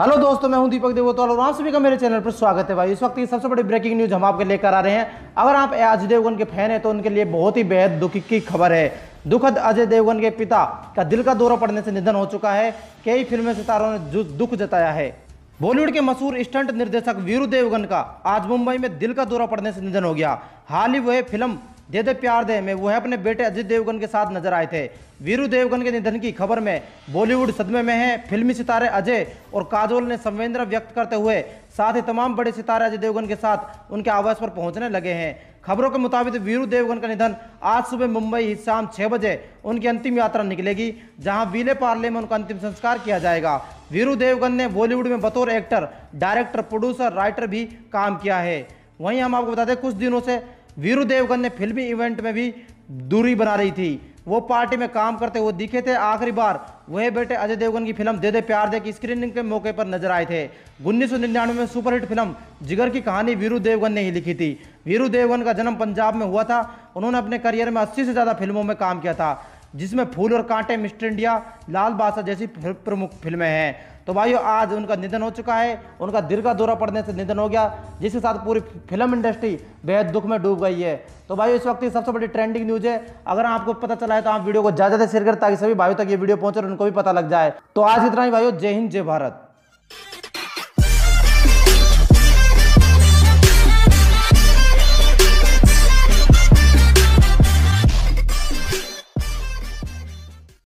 hello दोस्तों मैं हूं दीपक देवोतवाल और आप सभी का मेरे चैनल पर स्वागत है भाई इस वक्त की सबसे बड़ी ब्रेकिंग न्यूज हम आपके लेकर आ रहे हैं अगर आप अजय देवगन के फैन हैं तो उनके लिए बहुत ही बेहद दुखी की खबर है दुखद अजय देवगन के पिता का दिल का दौरा पड़ने से निधन हो चुका है कई फिल्में सितारों ने दुख जताया है बॉलीवुड के मशहूर स्टंट निर्देशक वीरू देवगन का आज मुंबई में दिल का दौरा पड़ने से निधन हो गया हाल ही वह फिल्म दे दे प्यार दे में वह अपने बेटे अजित देवगन के साथ नजर आए थे वीरू देवगन के निधन की खबर में बॉलीवुड सदमे में है फिल्मी सितारे अजय और काजोल ने संवेदना व्यक्त करते हुए साथ ही तमाम बड़े सितारे अजय देवगन के साथ उनके आवास पर पहुंचने लगे हैं खबरों के मुताबिक वीरू देवगन का निधन आज सुबह मुंबई शाम छः बजे उनकी अंतिम यात्रा निकलेगी जहां वीले पार्ले में उनका अंतिम संस्कार किया जाएगा वीरू देवगन ने बॉलीवुड में बतौर एक्टर डायरेक्टर प्रोड्यूसर राइटर भी काम किया है वहीं हम आपको बता दें कुछ दिनों से वीरू देवगन ने फिल्मी इवेंट में भी दूरी बना रही थी वो पार्टी में काम करते हुए दिखे थे आखिरी बार वह बेटे अजय देवगन की फिल्म दे दे प्यार दे की स्क्रीनिंग के मौके पर नजर आए थे उन्नीस में सुपरहिट फिल्म जिगर की कहानी वीरू देवगन ने ही लिखी थी वीरू देवगन का जन्म पंजाब में हुआ था उन्होंने अपने करियर में अस्सी से ज़्यादा फिल्मों में काम किया था जिसमें फूल और कांटे मिस्टर इंडिया लाल बादशाह जैसी प्रमुख फिल्में हैं तो भाइयों आज उनका निधन हो चुका है उनका दिल का दौरा पड़ने से निधन हो गया जिसके साथ पूरी फिल्म इंडस्ट्री बेहद दुख में डूब गई है तो भाइयों इस वक्त की सबसे बड़ी ट्रेंडिंग न्यूज़ है अगर आपको पता चला है तो आप वीडियो को ज़्यादा से शेयर करें ताकि सभी भाइयों तक ये वीडियो पहुंचे और उनको भी पता लग जाए तो आज इतना ही भाइयों जय हिंद जय भारत